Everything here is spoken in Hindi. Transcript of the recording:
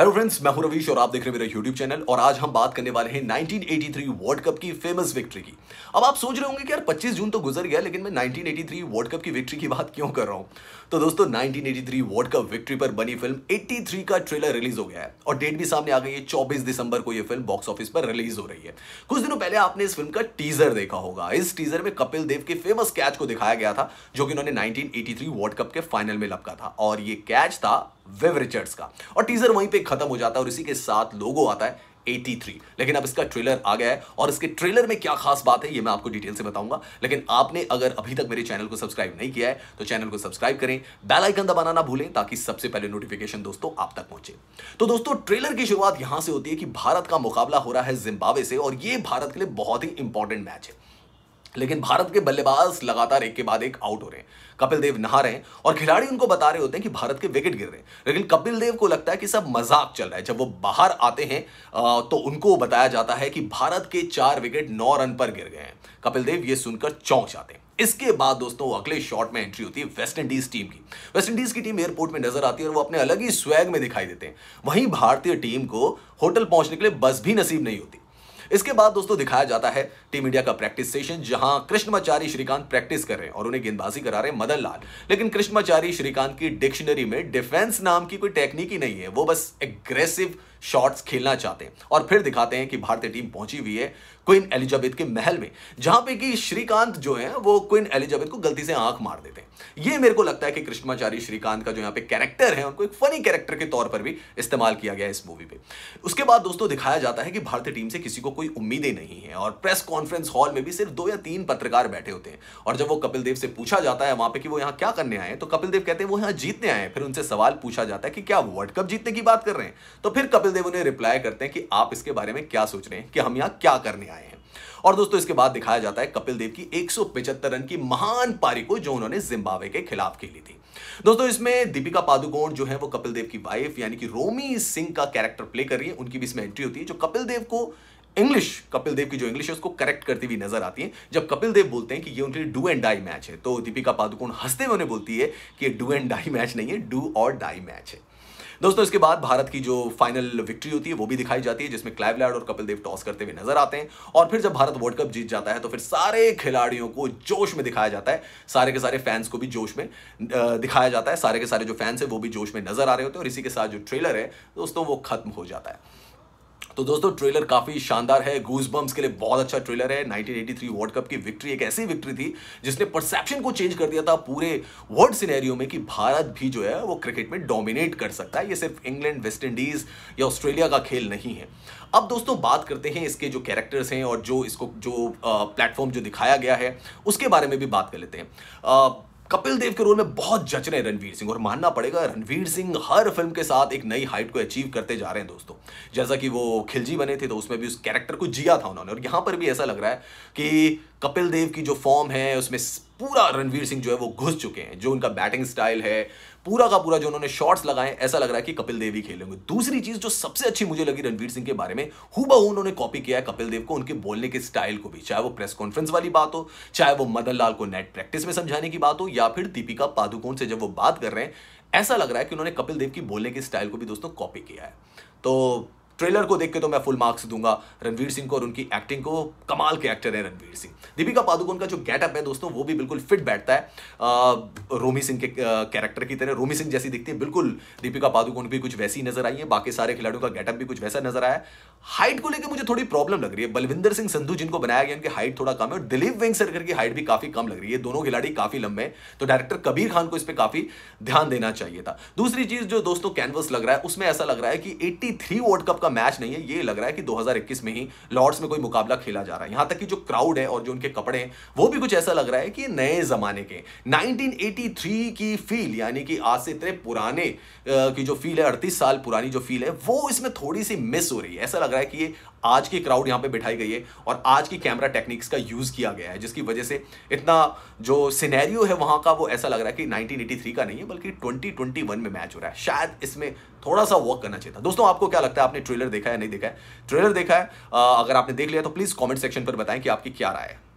हेलो फ्रेंड्स मैं हूं रवीश और आप देख रहे हैं मेरा यूट्यूब चैनल और आज हम बात करने वाले हैं 1983 वर्ल्ड कप की फेमस विक्ट्री की अब आप सोच रहे होंगे कि यार 25 जून तो गुजर गया लेकिन मैं 1983 वर्ल्ड कप की विक्ट्री की बात क्यों कर रहा हूं तो दोस्तों 1983 वर्ल्ड कप विक्ट्री पर बनी फिल्म 83 का ट्रेलर रिलीज हो गया है और डेट भी सामने आ गई है चौबीस दिसंबर को यह फिल्म बॉक्स ऑफिस पर रिलीज हो रही है कुछ दिनों पहले आपने इस फिल्म का टीजर देखा होगा इस टीजर में कपिल देव के फेमस कैच को दिखाया गया था जो कि उन्होंने नाइनटीन वर्ल्ड कप के फाइनल में लपका था और ये कैच था वेव रिचर्ड्स का और टीजर वहीं पे खत्म हो जाता है और इसी के साथ लोगो आता है 83 लेकिन अब इसका ट्रेलर आ गया है और इसके ट्रेलर में क्या खास बात है ये मैं आपको डिटेल से बताऊंगा लेकिन आपने अगर अभी तक मेरे चैनल को सब्सक्राइब नहीं किया है तो चैनल को सब्सक्राइब करें बेल आइकन दबाना ना भूलें ताकि सबसे पहले नोटिफिकेशन दोस्तों आप तक पहुंचे तो दोस्तों ट्रेलर की शुरुआत यहां से होती है कि भारत का मुकाबला हो रहा है जिम्बावे से और यह भारत के लिए बहुत ही इंपॉर्टेंट मैच है लेकिन भारत के बल्लेबाज लगातार एक के बाद एक आउट हो रहे हैं कपिल देव नहा रहे हैं और खिलाड़ी उनको बता रहे होते हैं कि भारत के विकेट गिर रहे हैं लेकिन कपिल देव को लगता है कि सब मजाक चल रहा है जब वो बाहर आते हैं तो उनको बताया जाता है कि भारत के चार विकेट नौ रन पर गिर गए हैं कपिल देव ये सुनकर चौंक जाते हैं इसके बाद दोस्तों अगले शॉट में एंट्री होती है वेस्ट इंडीज टीम की वेस्ट इंडीज की टीम एयरपोर्ट में नजर आती है और वो अपने अलग ही स्वैग में दिखाई देते हैं वहीं भारतीय टीम को होटल पहुंचने के लिए बस भी नसीब नहीं होती इसके बाद दोस्तों दिखाया जाता है टीम इंडिया का प्रैक्टिस सेशन जहां कृष्णमाचारी श्रीकांत प्रैक्टिस कर रहे हैं और उन्हें गेंदबाजी करा रहे हैं मदन लाल लेकिन कृष्णमाचारी श्रीकांत की डिक्शनरी में डिफेंस नाम की कोई टेक्निक ही नहीं है वो बस एग्रेसिव शॉट्स खेलना चाहते हैं और फिर दिखाते हैं कि भारतीय टीम पहुंची हुई है क्वीन एलिजाबेथ के महल में जहां पे कि श्रीकांत जो है वो क्वीन एलिजाबेथ को गलती से आंख मार देते हैं ये मेरे को लगता है कि कृष्णाचारी श्रीकांत का जो यहाँ पे कैरेक्टर है उनको एक फनी कैरेक्टर के तौर पर भी इस्तेमाल किया गया इस मूवी पे उसके बाद दोस्तों दिखाया जाता है कि भारतीय टीम से किसी को कोई उम्मीदें नहीं है और प्रेस कॉन्फ्रेंस हॉल में भी सिर्फ दो या तीन पत्रकार बैठे होते हैं और जब वो कपिल देव से पूछा जाता है वहां पे कि वो यहाँ क्या करने आए तो कपिल देव कहते हैं वो यहाँ जीतने आए फिर उनसे सवाल पूछा जाता है कि क्या वर्ल्ड कप जीतने की बात कर रहे हैं तो फिर कपिल कपिल देव उन्हें रिप्लाई करते हैं कि आप इसके बारे में क्या सोच रहे हैं कि हम यहाँ क्या करने आए हैं और दोस्तों इसके बाद दिखाया जाता है कपिल देव की एक रन की महान पारी को जो उन्होंने जिम्बाब्वे के खिलाफ खेली थी दोस्तों इसमें दीपिका पादुकोण जो है वो कपिल देव की वाइफ यानी कि रोमी सिंह का कैरेक्टर प्ले कर रही है उनकी भी इसमें एंट्री होती है जो कपिल देव को इंग्लिश कपिल देव की जो इंग्लिश है उसको करेक्ट करती हुई नजर आती है जब कपिल देव बोलते हैं कि ये उनके लिए डू एंड डाई मैच है तो दीपिका पादुकोण हंसते हुए उन्हें बोलती है कि डू एंड डाई मैच नहीं है डू और डाई मैच है दोस्तों इसके बाद भारत की जो फाइनल विक्ट्री होती है वो भी दिखाई जाती है जिसमें लैड और कपिल देव टॉस करते हुए नजर आते हैं और फिर जब भारत वर्ल्ड कप जीत जाता है तो फिर सारे खिलाड़ियों को जोश में दिखाया जाता है सारे के सारे फैंस को भी जोश में दिखाया जाता है सारे के सारे जो फैंस है वो भी जोश में नजर आ रहे होते हैं और इसी के साथ जो ट्रेलर है दोस्तों वो खत्म हो जाता है तो दोस्तों ट्रेलर काफ़ी शानदार है गूज बम्स के लिए बहुत अच्छा ट्रेलर है 1983 वर्ल्ड कप की विक्ट्री एक ऐसी विक्ट्री थी जिसने परसेप्शन को चेंज कर दिया था पूरे वर्ल्ड सिनेरियो में कि भारत भी जो है वो क्रिकेट में डोमिनेट कर सकता है ये सिर्फ इंग्लैंड वेस्ट इंडीज या ऑस्ट्रेलिया का खेल नहीं है अब दोस्तों बात करते हैं इसके जो कैरेक्टर्स हैं और जो इसको जो प्लेटफॉर्म जो दिखाया गया है उसके बारे में भी बात कर लेते हैं कपिल देव के रोल में बहुत जच रहे हैं रणवीर सिंह और मानना पड़ेगा रणवीर सिंह हर फिल्म के साथ एक नई हाइट को अचीव करते जा रहे हैं दोस्तों जैसा कि वो खिलजी बने थे तो उसमें भी उस कैरेक्टर को जिया था उन्होंने और यहां पर भी ऐसा लग रहा है कि कपिल देव की जो फॉर्म है उसमें पूरा रणवीर सिंह जो है वो घुस चुके हैं जो उनका बैटिंग स्टाइल है पूरा का पूरा जो उन्होंने शॉट्स लगाए ऐसा लग रहा है कि कपिल देव ही खेलेंगे दूसरी चीज जो सबसे अच्छी मुझे लगी रणवीर सिंह के बारे में हुबहू उन्होंने कॉपी किया है कपिल देव को उनके बोलने के स्टाइल को भी चाहे वो प्रेस कॉन्फ्रेंस वाली बात हो चाहे वो मदन लाल को नेट प्रैक्टिस में समझाने की बात हो या फिर दीपिका पादुकोण से जब वो बात कर रहे हैं ऐसा लग रहा है कि उन्होंने कपिल देव की बोलने के स्टाइल को भी दोस्तों कॉपी किया है तो ट्रेलर को देख के तो मैं फुल मार्क्स दूंगा रणवीर सिंह को और उनकी एक्टिंग को कमाल के एक्टर है रणवीर सिंह दीपिका पादुकोण का जो गेटअप है दोस्तों वो भी बिल्कुल फिट बैठता है रोमी सिंह के कैरेक्टर की तरह रोमी सिंह जैसी दिखती है बिल्कुल दीपिका पादुकोण भी कुछ वैसी नजर आई है बाकी सारे खिलाड़ियों का गेटअप भी कुछ वैसा नजर आया हाइट को लेकर मुझे थोड़ी प्रॉब्लम लग रही है बलविंदर सिंह संधू जिनको बनाया गया उनकी हाइट थोड़ा कम है और दिलीप वेंगसरकर की हाइट भी काफी कम लग रही है दोनों खिलाड़ी काफी लंबे तो डायरेक्टर कबीर खान को इस पर काफी ध्यान देना चाहिए था दूसरी चीज जो दोस्तों कैनवस लग रहा है उसमें ऐसा लग रहा है कि एट्टी थ्री वर्ल्ड कप का का मैच नहीं है ये लग रहा है कि 2021 में ही लॉर्ड्स में कोई मुकाबला खेला जा रहा है यहां तक कि जो क्राउड है और जो उनके कपड़े हैं वो भी कुछ ऐसा लग रहा है कि नए जमाने के 1983 की फील यानी कि आज से इतने पुराने की जो फील है अड़तीस साल पुरानी जो फील है वो इसमें थोड़ी सी मिस हो रही है ऐसा लग रहा है कि ये आज की क्राउड यहाँ पे बिठाई गई है और आज की कैमरा टेक्निक्स का यूज़ किया गया है जिसकी वजह से इतना जो सिनेरियो है वहाँ का वो ऐसा लग रहा है कि 1983 का नहीं है बल्कि 2021 में मैच हो रहा है शायद इसमें थोड़ा सा वर्क करना चाहिए था दोस्तों आपको क्या लगता है आपने ट्रेलर देखा है नहीं देखा है ट्रेलर देखा है अगर आपने देख लिया तो प्लीज़ कॉमेंट सेक्शन पर बताएं कि आपकी क्या राय है